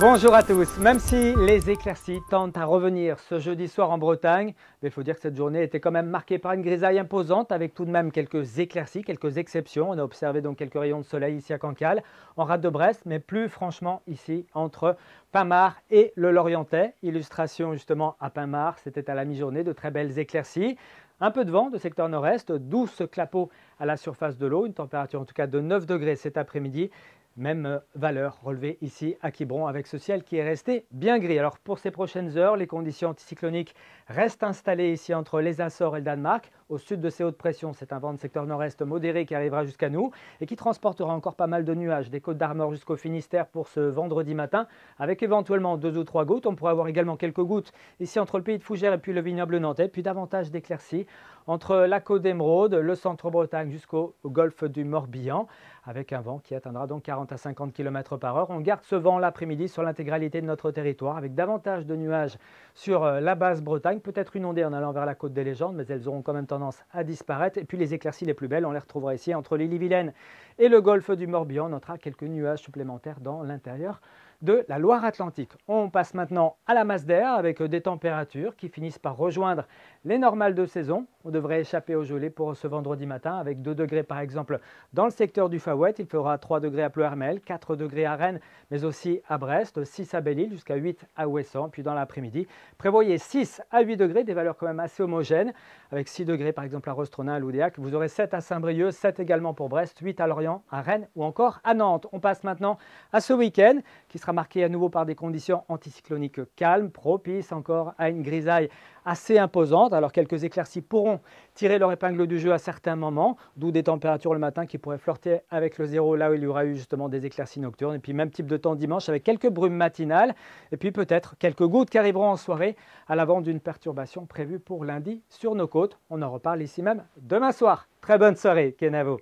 Bonjour à tous. Même si les éclaircies tentent à revenir ce jeudi soir en Bretagne, il faut dire que cette journée était quand même marquée par une grisaille imposante avec tout de même quelques éclaircies, quelques exceptions. On a observé donc quelques rayons de soleil ici à Cancale, en rade de Brest, mais plus franchement ici entre Pinmar et le Lorientais. Illustration justement à Pinmar, c'était à la mi-journée de très belles éclaircies. Un peu de vent de secteur nord-est, douce clapot à la surface de l'eau, une température en tout cas de 9 degrés cet après-midi. Même euh, valeur relevée ici à Quiberon avec ce ciel qui est resté bien gris. Alors pour ces prochaines heures, les conditions anticycloniques restent installées ici entre les Açores et le Danemark au sud de ces hautes pressions. C'est un vent de secteur nord-est modéré qui arrivera jusqu'à nous et qui transportera encore pas mal de nuages des côtes d'Armor jusqu'au Finistère pour ce vendredi matin, avec éventuellement deux ou trois gouttes. On pourrait avoir également quelques gouttes ici entre le pays de Fougères et puis le vignoble nantais, puis davantage d'éclaircies entre la côte d'Emeraude, le centre-Bretagne jusqu'au golfe du Morbihan avec un vent qui atteindra donc 40 à 50 km par heure. On garde ce vent l'après-midi sur l'intégralité de notre territoire, avec davantage de nuages sur euh, la basse Bretagne, peut-être inondés en allant vers la côte des légendes, mais elles auront quand même tendance à disparaître. Et puis les éclaircies les plus belles, on les retrouvera ici entre l'île-et-Vilaine et le golfe du Morbihan. On notera quelques nuages supplémentaires dans l'intérieur de la Loire-Atlantique. On passe maintenant à la masse d'air avec euh, des températures qui finissent par rejoindre les normales de saison. On devrait échapper au gelé pour ce vendredi matin avec 2 degrés par exemple dans le secteur du Faou il fera 3 degrés à Pleuermel, 4 degrés à Rennes, mais aussi à Brest, 6 à Belle-Île, jusqu'à 8 à Ouessant. Puis dans l'après-midi, prévoyez 6 à 8 degrés, des valeurs quand même assez homogènes, avec 6 degrés par exemple à Rostrona, à Loudéac. Vous aurez 7 à Saint-Brieuc, 7 également pour Brest, 8 à Lorient, à Rennes ou encore à Nantes. On passe maintenant à ce week-end qui sera marqué à nouveau par des conditions anticycloniques calmes, propices encore à une grisaille assez imposante. Alors quelques éclaircies pourront tirer leur épingle du jeu à certains moments, d'où des températures le matin qui pourraient flirter avec avec le zéro là où il y aura eu justement des éclaircies nocturnes. Et puis même type de temps dimanche avec quelques brumes matinales. Et puis peut-être quelques gouttes qui arriveront en soirée à l'avant d'une perturbation prévue pour lundi sur nos côtes. On en reparle ici même demain soir. Très bonne soirée, Kenavo.